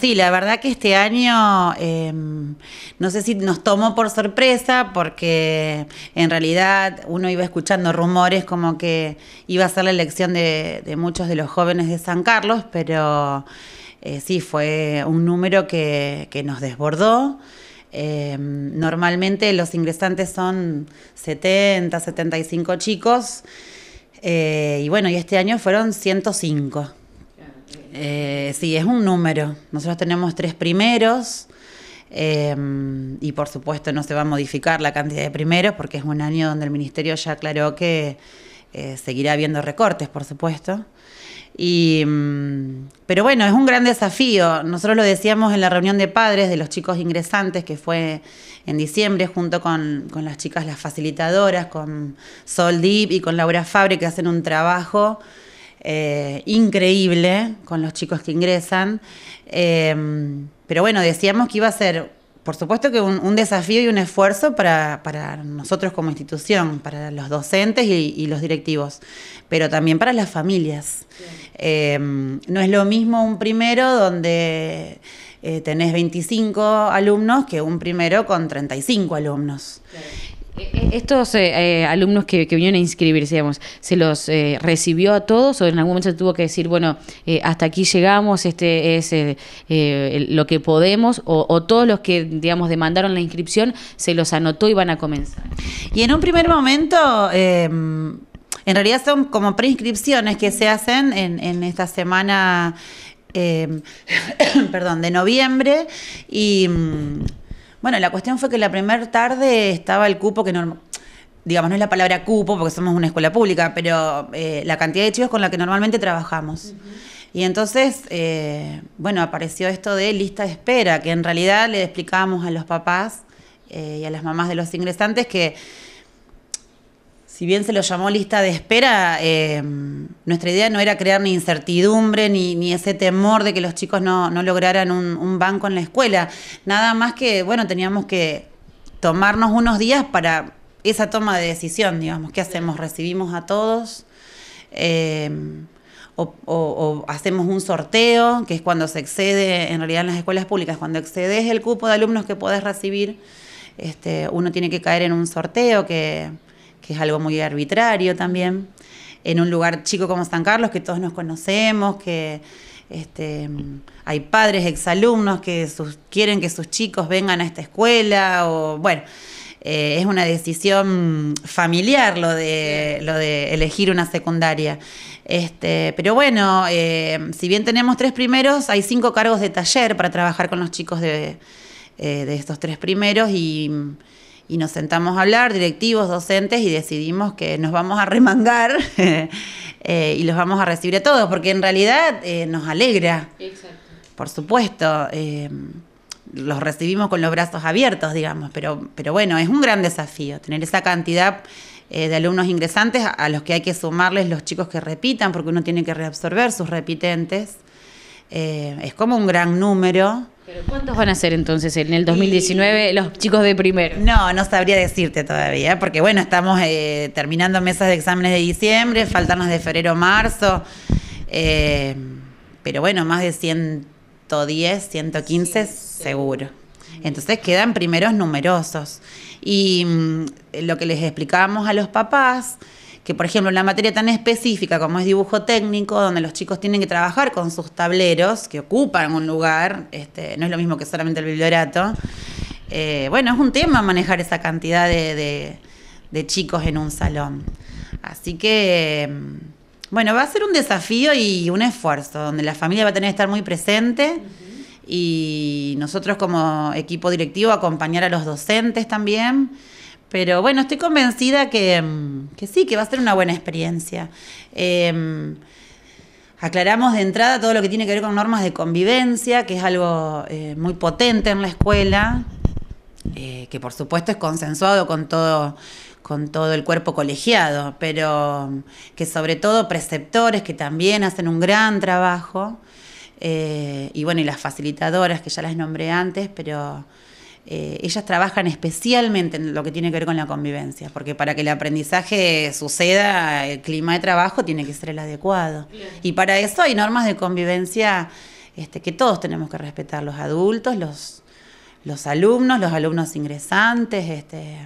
Sí, la verdad que este año em, no sé si nos tomó por sorpresa porque en realidad uno iba escuchando rumores como que iba a ser la elección de, muchos de los jóvenes de San Carlos, pero eh, sí, fue un número que, nos desbordó. Em, normalmente los ingresantes son 70, 75 chicos eh, y bueno, y este año fueron 105. Eh, sí, es un número. Nosotros tenemos tres primeros eh, y por supuesto no se va a modificar la cantidad de primeros porque es un año donde el Ministerio ya aclaró que eh, seguirá habiendo recortes, por supuesto. Mm, pero bueno, es un gran desafío. Nosotros lo decíamos en la reunión de padres de los chicos ingresantes que fue en diciembre junto con, con las chicas, las facilitadoras, con Sol Deep y con Laura Fabre que hacen un trabajo eh, increíble con los chicos que ingresan. Eh, pero bueno, decíamos que iba a ser, por supuesto que un, desafío y un esfuerzo para, nosotros como institución, para los docentes y, los directivos, pero también para las familias. Eh, no es lo mismo un primero donde... tenés 25 alumnos que un primero con 35 alumnos. Eh, eh, estos eh, alumnos que, vinieron a inscribirse, digamos, ¿se los recibió a todos o en algún momento se tuvo que decir, bueno, hasta aquí llegamos, este es lo que podemos, o, todos los que, digamos, demandaron la inscripción, se los anotó y van a comenzar? Y en un primer momento... Em, en realidad son como preinscripciones que se hacen en, en esta semana, em, perdón, de noviembre y bueno, la cuestión fue que la primera tarde estaba el cupo que digamos, no es la palabra cupo porque somos una escuela pública, pero eh, la cantidad de chicos con la que normalmente trabajamos. Y entonces, eh, bueno, apareció esto de lista de espera, que en realidad le explicábamos a los papás eh, y a las mamás de los ingresantes que si bien se lo llamó lista de espera, eh, nuestra idea no era crear ni incertidumbre ni, ese temor de que los chicos no, lograran un, banco en la escuela. Nada más que, bueno, teníamos que tomarnos unos días para esa toma de decisión, digamos. ¿Qué hacemos? ¿Recibimos a todos? Eh, o, hacemos un sorteo, que es cuando se excede, en realidad en las escuelas públicas, cuando excedes el cupo de alumnos que puedes recibir, este, uno tiene que caer en un sorteo que que es algo muy arbitrario también, en un lugar chico como San Carlos, que todos nos conocemos, que este, hay padres, exalumnos que quieren que sus chicos vengan a esta escuela, o bueno, eh, es una decisión familiar lo de, lo de elegir una secundaria. Este, pero bueno, eh, si bien tenemos tres primeros, hay cinco cargos de taller para trabajar con los chicos de, eh, de estos tres primeros y y nos sentamos a hablar, directivos, docentes, y decidimos que nos vamos a remangar eh, y los vamos a recibir a todos, porque en realidad eh, nos alegra. Exacto. Por supuesto. Eh, los recibimos con los brazos abiertos, digamos, pero, pero bueno, es un gran desafío tener esa cantidad de alumnos ingresantes a los que hay que sumarles los chicos que repitan, porque uno tiene que reabsorber sus repitentes. es como un gran número ¿Pero cuántos van a ser entonces en el 2019 los chicos de primero? No, no sabría decirte todavía, porque bueno, estamos eh, terminando mesas de exámenes de diciembre, faltarnos de febrero, marzo, eh, pero bueno, más de 110, 115 seguro. Entonces quedan primeros numerosos. Y mm, lo que les explicábamos a los papás que por ejemplo en la materia tan específica como es dibujo técnico, donde los chicos tienen que trabajar con sus tableros, que ocupan un lugar, este, no es lo mismo que solamente el bibliorato, eh, bueno, es un tema manejar esa cantidad de chicos en un salón. Así que, mm, bueno, va a ser un desafío y un esfuerzo, donde la familia va a tener que estar muy presente y nosotros como equipo directivo acompañar a los docentes también pero bueno, estoy convencida mm, que, sí, que va a ser una buena experiencia. Em, aclaramos de entrada todo lo que tiene que ver con normas de convivencia, que es algo eh, muy potente en la escuela, eh, que por supuesto es consensuado con todo con todo el cuerpo colegiado, pero mm, que sobre todo preceptores que también hacen un gran trabajo, eh, y bueno, y las facilitadoras que ya las nombré antes, pero eh, ellas trabajan especialmente en lo que tiene que ver con la convivencia, porque para que el aprendizaje suceda, el clima de trabajo tiene que ser el adecuado. Y para eso hay normas de convivencia este, que todos tenemos que respetar, los adultos, los, los alumnos, los alumnos ingresantes, este,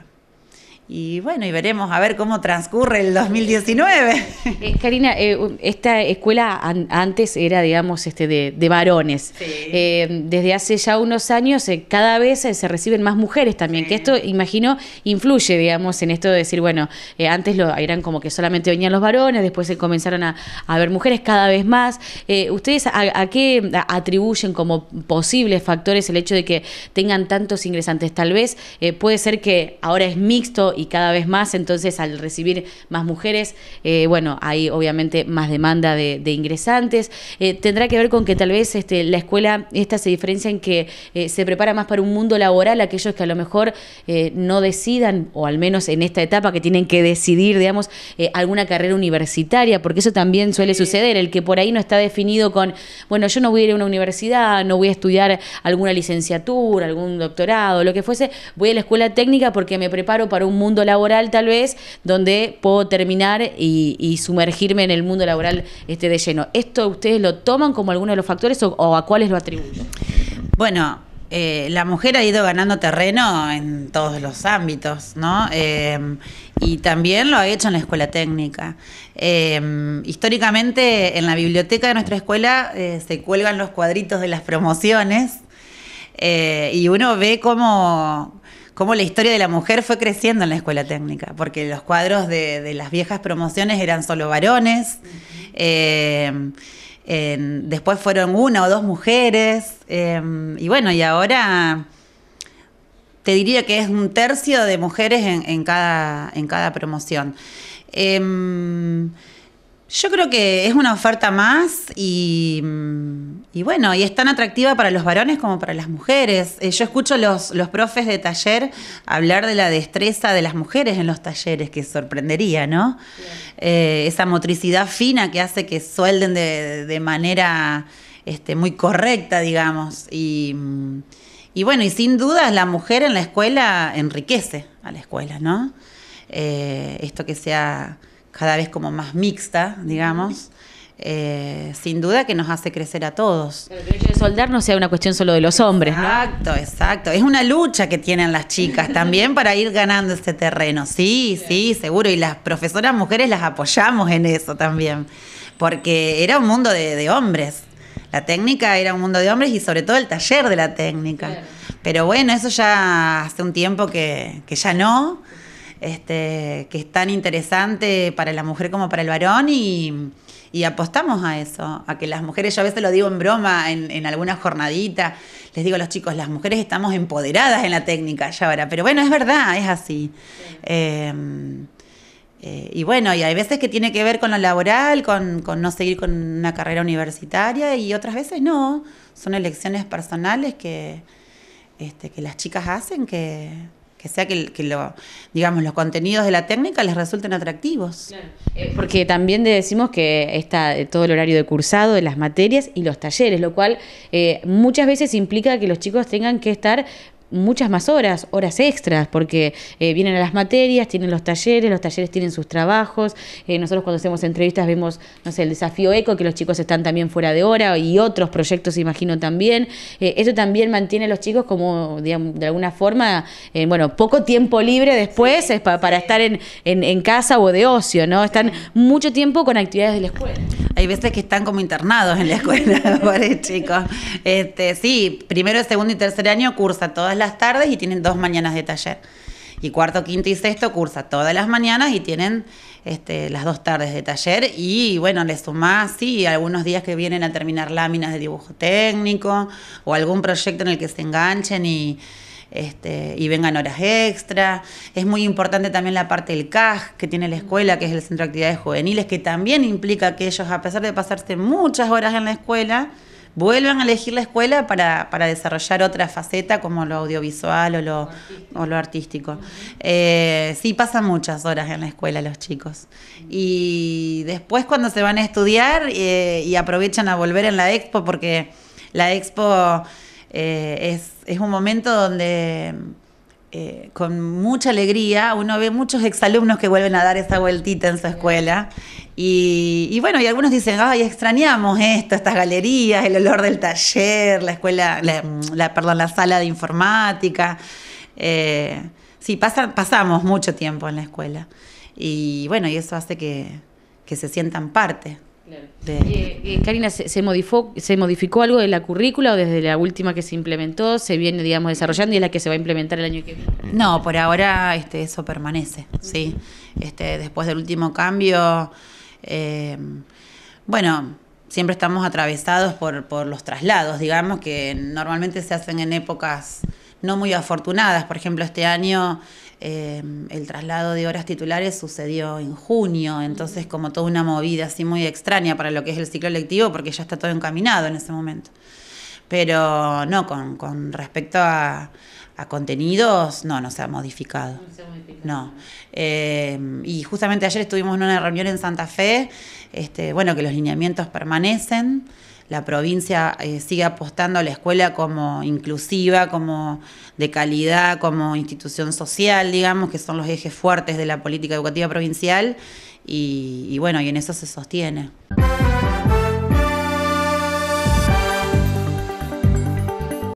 y bueno, y veremos a ver cómo transcurre el 2019. Eh, Karina, eh, esta escuela antes era, digamos, este de, de varones. Eh, desde hace ya unos años cada vez se reciben más mujeres también, que esto, imagino, influye, digamos, en esto de decir, bueno, antes lo, eran como que solamente venían los varones, después se comenzaron a, ver mujeres cada vez más. ¿Ustedes a, qué atribuyen como posibles factores el hecho de que tengan tantos ingresantes? Tal vez puede ser que ahora es mixto y cada vez más, entonces al recibir más mujeres, eh, bueno, hay obviamente más demanda de, ingresantes. Eh, tendrá que ver con que tal vez este, la escuela, esta se diferencia en que eh, se prepara más para un mundo laboral, aquellos que a lo mejor no decidan, o al menos en esta etapa que tienen que decidir, digamos, alguna carrera universitaria, porque eso también suele suceder, el que por ahí no está definido con, bueno, yo no voy a ir a una universidad, no voy a estudiar alguna licenciatura, algún doctorado, lo que fuese, voy a la escuela técnica porque me preparo para un mundo mundo laboral tal vez, donde puedo terminar y, sumergirme en el mundo laboral este, de lleno. ¿Esto ustedes lo toman como alguno de los factores o, a cuáles lo atribuyen? Bueno, eh, la mujer ha ido ganando terreno en todos los ámbitos, ¿no? Eh, y también lo ha hecho en la escuela técnica. Eh, históricamente, en la biblioteca de nuestra escuela se cuelgan los cuadritos de las promociones y uno ve cómo, cómo la historia de la mujer fue creciendo en la escuela técnica, porque los cuadros de, las viejas promociones eran solo varones, eh, después fueron una o dos mujeres, eh, y bueno, y ahora te diría que es un tercio de mujeres en, cada, en cada promoción. Eh, yo creo que es una oferta más mm, y, bueno, y es tan atractiva para los varones como para las mujeres. Eh, yo escucho los, profes de taller hablar de la destreza de las mujeres en los talleres, que sorprendería, ¿no? Eh, esa motricidad fina que hace que suelden de, manera este, muy correcta, digamos. Mm, y, bueno, y sin dudas la mujer en la escuela enriquece a la escuela, ¿no? Eh, esto que sea cada vez como más mixta, digamos. Eh, sin duda que nos hace crecer a todos. el derecho de soldar no sea una cuestión solo de los hombres, exacto, ¿no? Exacto, exacto. Es una lucha que tienen las chicas también para ir ganando este terreno. Sí, sí, seguro. Y las profesoras mujeres las apoyamos en eso también, porque era un mundo de, hombres. La técnica era un mundo de hombres y sobre todo el taller de la técnica. Pero bueno, eso ya hace un tiempo que, que ya no este, que es tan interesante para la mujer como para el varón y, apostamos a eso, a que las mujeres, yo a veces lo digo en broma, en, alguna jornadita, les digo a los chicos, las mujeres estamos empoderadas en la técnica ya ahora, pero bueno, es verdad, es así. Em, eh, y bueno, y hay veces que tiene que ver con lo laboral, con, no seguir con una carrera universitaria y otras veces no, son elecciones personales que este, las chicas hacen que o sea que, digamos, los contenidos de la técnica les resulten atractivos. Eh, porque también decimos que está eh, todo el horario de cursado, de las materias y los talleres, lo cual eh, muchas veces implica que los chicos tengan que estar muchas más horas, horas extras, porque eh, vienen a las materias, tienen los talleres, los talleres tienen sus trabajos, eh, nosotros cuando hacemos entrevistas vemos, no sé, el desafío eco, que los chicos están también fuera de hora y otros proyectos, imagino, también. Eh, eso también mantiene a los chicos como, digamos, de alguna forma, bueno, poco tiempo libre después para estar en, en, casa o de ocio, ¿no? Están mucho tiempo con actividades de la escuela. Hay veces que están como internados en la escuela, chicos. Este, sí, primero, segundo y tercer año cursa todas las tardes y tienen dos mañanas de taller. Y cuarto, quinto y sexto cursa todas las mañanas y tienen este, las dos tardes de taller. Y bueno, les sumás, sí, algunos días que vienen a terminar láminas de dibujo técnico o algún proyecto en el que se enganchen y este, y vengan horas extra. Es muy importante también la parte del CAJ que tiene la escuela, que es el Centro de Actividades Juveniles, que también implica que ellos, a pesar de pasarse muchas horas en la escuela, vuelvan a elegir la escuela para, desarrollar otra faceta como lo audiovisual o lo, artístico. Eh, sí, pasan muchas horas en la escuela los chicos. Y después cuando se van a estudiar eh, y aprovechan a volver en la expo porque la expo eh, es, un momento donde eh, con mucha alegría uno ve muchos exalumnos que vuelven a dar esa vueltita en su escuela. Y, bueno, y algunos dicen, ay, extrañamos esto, estas galerías, el olor del taller, la escuela, la, perdón, la sala de informática. Eh, sí, pasamos mucho tiempo en la escuela. Y bueno, y eso hace que se sientan parte eh, eh, Karina, ¿se, modificó, ¿se modificó algo de la currícula o desde la última que se implementó se viene, digamos, desarrollando y es la que se va a implementar el año que viene? No, por ahora este, eso permanece, ¿sí? Este, después del último cambio, em, bueno, siempre estamos atravesados por, por los traslados, digamos, que normalmente se hacen en épocas no muy afortunadas. Por ejemplo, este año Em, el traslado de horas titulares sucedió en junio, entonces como toda una movida así muy extraña para lo que es el ciclo lectivo, porque ya está todo encaminado en ese momento. Pero no, con, respecto a, contenidos, no, no se ha modificado. No. ha modificado. Em, y justamente ayer estuvimos en una reunión en Santa Fe, este, bueno, que los lineamientos permanecen la provincia eh, sigue apostando a la escuela como inclusiva, como de calidad, como institución social, digamos, que son los ejes fuertes de la política educativa provincial y bueno, y en eso se sostiene.